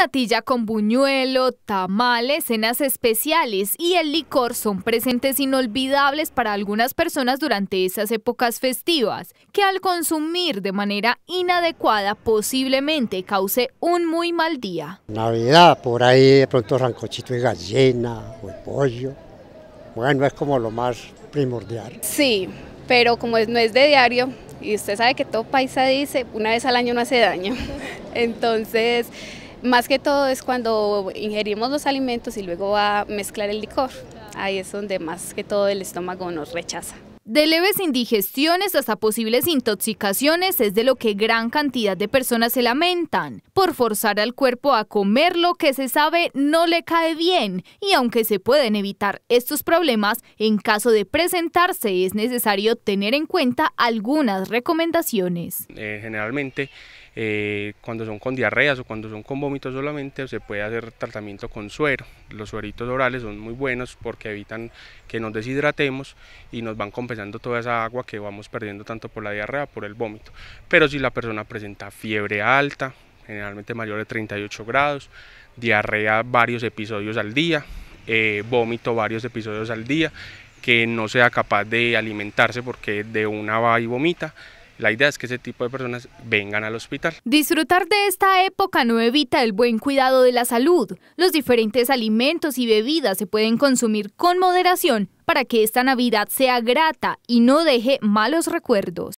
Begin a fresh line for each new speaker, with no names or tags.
natilla con buñuelo, tamales, cenas especiales y el licor son presentes inolvidables para algunas personas durante esas épocas festivas, que al consumir de manera inadecuada posiblemente cause un muy mal
día.
Navidad, por ahí de pronto rancochito y gallina o el pollo. Bueno, es como lo más primordial.
Sí, pero como no es de diario, y usted sabe que todo paisa dice, una vez al año no hace daño. Entonces, más que todo es cuando ingerimos los alimentos y luego va a mezclar el licor. Ahí es donde más que todo el estómago nos rechaza.
De leves indigestiones hasta posibles intoxicaciones es de lo que gran cantidad de personas se lamentan, por forzar al cuerpo a comer lo que se sabe no le cae bien, y aunque se pueden evitar estos problemas, en caso de presentarse es necesario tener en cuenta algunas recomendaciones.
Eh, generalmente eh, cuando son con diarreas o cuando son con vómitos solamente se puede hacer tratamiento con suero. Los sueritos orales son muy buenos porque evitan que nos deshidratemos y nos van compensando toda esa agua que vamos perdiendo tanto por la diarrea, por el vómito. Pero si la persona presenta fiebre alta, generalmente mayor de 38 grados, diarrea varios episodios al día, eh, vómito varios episodios al día, que no sea capaz de alimentarse porque de una va y vomita, la idea es que ese tipo de personas vengan al hospital.
Disfrutar de esta época no evita el buen cuidado de la salud. Los diferentes alimentos y bebidas se pueden consumir con moderación para que esta Navidad sea grata y no deje malos recuerdos.